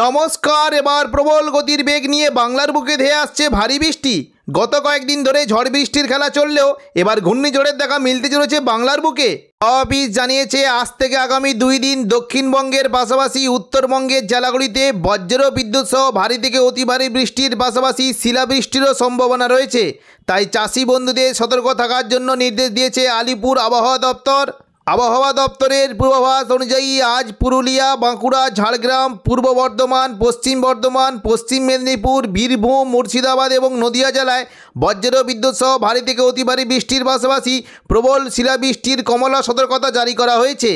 নমস্কার এবার প্রবল গতির বেগ নিয়ে বাংলার বুকে ধেয়ে আসছে ভারী বৃষ্টি গত কয়েকদিন ধরে ঝড় বৃষ্টির খেলা চললেও এবার ঘূর্ণিঝড়ের দেখা মিলতে চলেছে বাংলার বুকে অফিস জানিয়েছে আজ থেকে আগামী দুই দিন দক্ষিণবঙ্গের পাশাপাশি উত্তরবঙ্গের জেলাগুলিতে বজ্র বিদ্যুৎ সহ ভারী থেকে অতি ভারী বৃষ্টির পাশাপাশি শিলাবৃষ্টিরও সম্ভাবনা রয়েছে তাই চাষি বন্ধুদের সতর্ক থাকার জন্য নির্দেশ দিয়েছে আলিপুর আবহাওয়া দপ্তর আবহাওয়া দপ্তরের পূর্বাভাস অনুযায়ী আজ পুরুলিয়া বাঁকুড়া ঝাড়গ্রাম পূর্ব বর্ধমান পশ্চিম বর্ধমান পশ্চিম মেদিনীপুর বীরভূম মুর্শিদাবাদ এবং নদিয়া জেলায় বজ্র বিদ্যুৎ সহ ভারী থেকে অতি ভারী বৃষ্টির পাশাপাশি প্রবল শিলাবৃষ্টির কমলা সতর্কতা জারি করা হয়েছে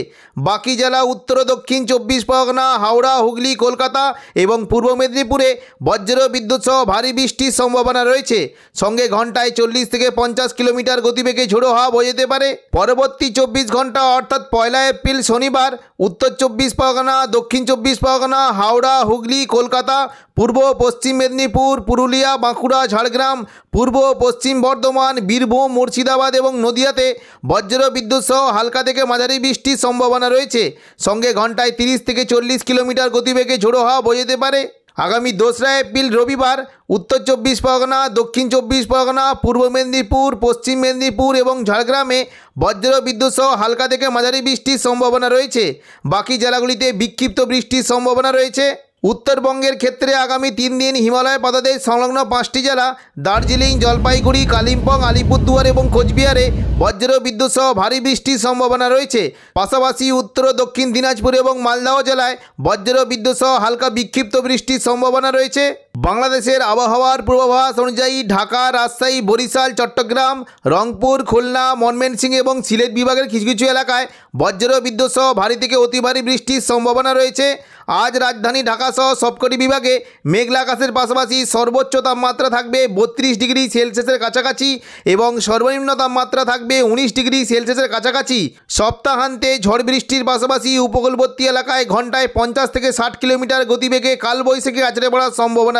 বাকি জেলা উত্তর দক্ষিণ চব্বিশ পরগনা হাওড়া হুগলি কলকাতা এবং পূর্ব মেদিনীপুরে বজ্র বিদ্যুৎ সহ ভারী বৃষ্টির সম্ভাবনা রয়েছে সঙ্গে ঘন্টায় চল্লিশ থেকে পঞ্চাশ কিলোমিটার গতিবেগে ঝোড়ো হওয়া বোঝাতে পারে পরবর্তী চব্বিশ ঘন্টা ঘণ্টা অর্থাৎ পয়লা এপ্রিল শনিবার উত্তর চব্বিশ পরগনা দক্ষিণ চব্বিশ পরগনা হাওড়া হুগলি কলকাতা পূর্ব পশ্চিম মেদিনীপুর পুরুলিয়া বাঁকুড়া ঝাড়গ্রাম পূর্ব পশ্চিম বর্ধমান বীরভূম মুর্শিদাবাদ এবং নদিয়াতে বজ্র বিদ্যুৎ সহ হালকা থেকে মাঝারি বৃষ্টির সম্ভাবনা রয়েছে সঙ্গে ঘন্টায় তিরিশ থেকে চল্লিশ কিলোমিটার গতিবেগে ঝোড়ো হওয়া বোঝাতে পারে আগামী দোসরা এপ্রিল রবিবার উত্তর চব্বিশ পরগনা দক্ষিণ চব্বিশ পরগনা পূর্ব মেদিনীপুর পশ্চিম মেদিনীপুর এবং ঝাড়গ্রামে বজ্র বিদ্যুৎ সহ হালকা থেকে মাঝারি বৃষ্টির সম্ভাবনা রয়েছে বাকি জেলাগুলিতে বিক্ষিপ্ত বৃষ্টির সম্ভাবনা রয়েছে উত্তরবঙ্গের ক্ষেত্রে আগামী তিন দিন হিমালয় পাদাদেশ সংলগ্ন পাঁচটি জেলা দার্জিলিং জলপাইগুড়ি কালিম্পং আলিপুরদুয়ার এবং কোচবিহারে বজ্র বিদ্যুৎ সহ ভারী বৃষ্টির সম্ভাবনা রয়েছে পাশাপাশি উত্তর ও দক্ষিণ দিনাজপুর এবং মালদহ জেলায় বজ্র বিদ্যুৎ সহ হালকা বিক্ষিপ্ত বৃষ্টির সম্ভাবনা রয়েছে বাংলাদেশের আবহাওয়ার পূর্বাভাস অনুযায়ী ঢাকা রাজশাহী বরিশাল চট্টগ্রাম রংপুর খুলনা মনমেনসিং এবং সিলেট বিভাগের কিছু কিছু এলাকায় বজ্র বিদ্যুৎ সহ ভারী থেকে অতি ভারী বৃষ্টির সম্ভাবনা রয়েছে আজ রাজধানী ঢাকাসহ সবকটি বিভাগে মেঘলা আকাশের পাশাপাশি সর্বোচ্চ তাপমাত্রা থাকবে বত্রিশ ডিগ্রি সেলসিয়াসের কাছাকাছি এবং সর্বনিম্ন তাপমাত্রা থাকবে উনিশ ডিগ্রি সেলসিয়াসের কাছাকাছি সপ্তাহান্তে ঝড় বৃষ্টির পাশাপাশি উপকূলবর্তী এলাকায় ঘন্টায় পঞ্চাশ থেকে ষাট কিলোমিটার গতিবেগে কালবৈশাখী আচরে পড়ার সম্ভাবনা